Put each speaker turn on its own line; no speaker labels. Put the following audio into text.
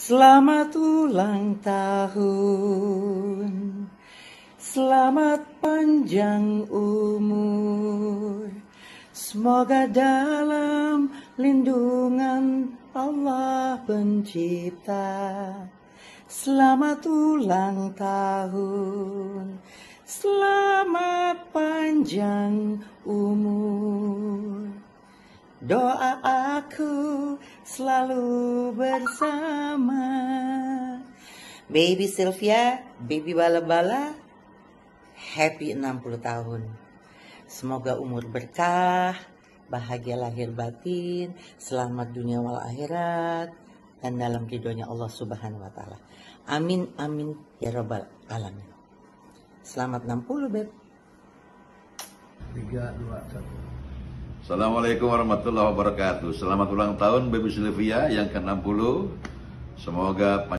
Selamat ulang tahun Selamat panjang umur Semoga dalam lindungan Allah pencipta Selamat ulang tahun Selamat panjang umur Doa aku selalu
bersama Baby Sylvia, Baby Bala-Bala Happy 60 tahun Semoga umur berkah Bahagia lahir batin Selamat dunia wal akhirat Dan dalam ridhonya Allah subhanahu wa ta'ala Amin, amin Ya Rabbal Alamin Selamat 60 Beb
3, 2, 1
Assalamualaikum warahmatullahi wabarakatuh. Selamat ulang tahun Baby Sylvia yang ke-60. Semoga